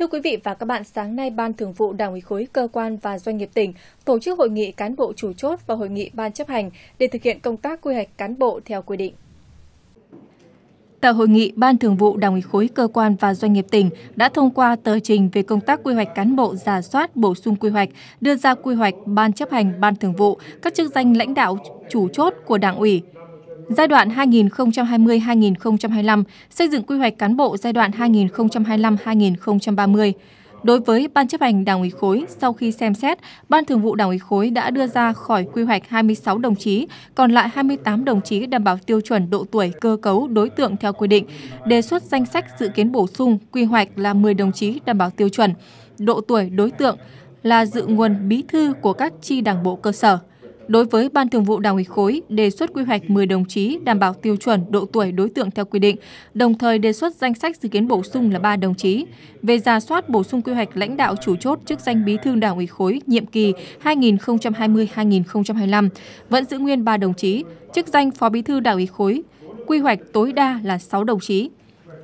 Thưa quý vị và các bạn, sáng nay Ban Thường vụ Đảng ủy khối cơ quan và doanh nghiệp tỉnh tổ chức hội nghị cán bộ chủ chốt và hội nghị ban chấp hành để thực hiện công tác quy hoạch cán bộ theo quy định. Tại hội nghị, Ban Thường vụ Đảng ủy khối cơ quan và doanh nghiệp tỉnh đã thông qua tờ trình về công tác quy hoạch cán bộ giả soát, bổ sung quy hoạch, đưa ra quy hoạch ban chấp hành, ban thường vụ, các chức danh lãnh đạo chủ chốt của Đảng ủy, giai đoạn 2020-2025, xây dựng quy hoạch cán bộ giai đoạn 2025-2030. Đối với Ban chấp hành Đảng ủy khối, sau khi xem xét, Ban thường vụ Đảng ủy khối đã đưa ra khỏi quy hoạch 26 đồng chí, còn lại 28 đồng chí đảm bảo tiêu chuẩn độ tuổi, cơ cấu, đối tượng theo quy định. Đề xuất danh sách dự kiến bổ sung, quy hoạch là 10 đồng chí đảm bảo tiêu chuẩn, độ tuổi, đối tượng là dự nguồn bí thư của các chi đảng bộ cơ sở. Đối với Ban Thường vụ Đảng ủy khối, đề xuất quy hoạch 10 đồng chí đảm bảo tiêu chuẩn độ tuổi đối tượng theo quy định, đồng thời đề xuất danh sách dự kiến bổ sung là 3 đồng chí. Về giả soát bổ sung quy hoạch lãnh đạo chủ chốt chức danh bí thư Đảng ủy khối nhiệm kỳ 2020-2025 vẫn giữ nguyên 3 đồng chí, chức danh phó bí thư Đảng ủy khối quy hoạch tối đa là 6 đồng chí.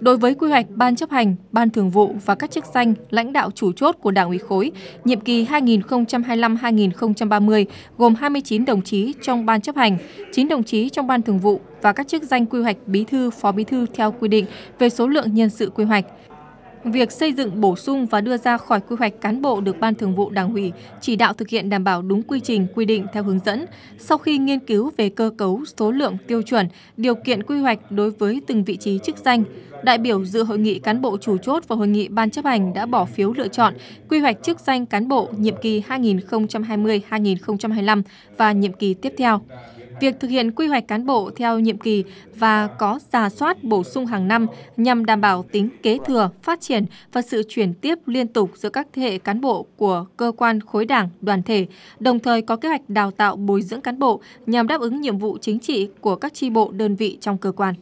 Đối với quy hoạch Ban chấp hành, Ban thường vụ và các chức danh lãnh đạo chủ chốt của Đảng ủy khối, nhiệm kỳ 2025-2030 gồm 29 đồng chí trong Ban chấp hành, 9 đồng chí trong Ban thường vụ và các chức danh quy hoạch bí thư, phó bí thư theo quy định về số lượng nhân sự quy hoạch. Việc xây dựng bổ sung và đưa ra khỏi quy hoạch cán bộ được Ban Thường vụ Đảng ủy chỉ đạo thực hiện đảm bảo đúng quy trình quy định theo hướng dẫn sau khi nghiên cứu về cơ cấu, số lượng, tiêu chuẩn, điều kiện quy hoạch đối với từng vị trí chức danh. Đại biểu dự hội nghị cán bộ chủ chốt và hội nghị ban chấp hành đã bỏ phiếu lựa chọn quy hoạch chức danh cán bộ nhiệm kỳ 2020-2025 và nhiệm kỳ tiếp theo. Việc thực hiện quy hoạch cán bộ theo nhiệm kỳ và có giả soát bổ sung hàng năm nhằm đảm bảo tính kế thừa, phát triển và sự chuyển tiếp liên tục giữa các thế hệ cán bộ của cơ quan khối đảng, đoàn thể, đồng thời có kế hoạch đào tạo bồi dưỡng cán bộ nhằm đáp ứng nhiệm vụ chính trị của các tri bộ đơn vị trong cơ quan.